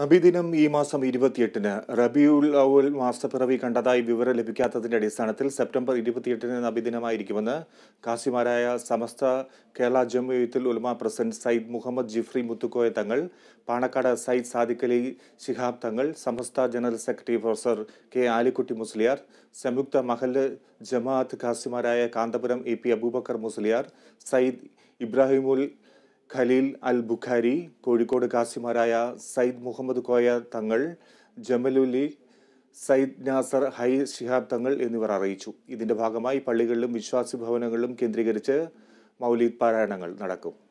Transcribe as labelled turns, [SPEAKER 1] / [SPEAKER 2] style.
[SPEAKER 1] നബിദിനം ഈ മാസം ഇരുപത്തിയെട്ടിന് റബിയുൽ അവൽ മാസപ്പിറവി കണ്ടതായി വിവരം ലഭിക്കാത്തതിന്റെ അടിസ്ഥാനത്തിൽ സെപ്റ്റംബർ ഇരുപത്തിയെട്ടിന് നബിദിനമായിരിക്കുമെന്ന് കാസിമാരായ Samastha Kerala Jamiyyathul Ulama president Sayyid Muhammad Jifri Muthukoya Thangal Panakkad Sayyid Sadiqali Shihab Thangal Samastha general secretary professor K Alikutty Musliyar സംയുക്ത മഹല്ല് ജമാഅത്ത് കാസിമാരായ കാന്തപുരം എ പി അബൂബക്കർ മുസ്ലിയാർ സയ്യിദ് ഇബ്രാഹിമുൽ ഖലീൽ അൽ ബുഖാരി കോഴിക്കോട് കാസിമാരായ സയ്യിദ് മുഹമ്മദ് കോയ തങ്ങൾ ജമലുലി സയ്യിദ് നാസർ ഹൈ ഷിഹാബ് തങ്ങൾ എന്നിവർ അറിയിച്ചു ഇതിന്റെ ഭാഗമായി പള്ളികളിലും വിശ്വാസി ഭവനങ്ങളിലും കേന്ദ്രീകരിച്ച് മൗലിക് പാരായണങ്ങൾ നടക്കും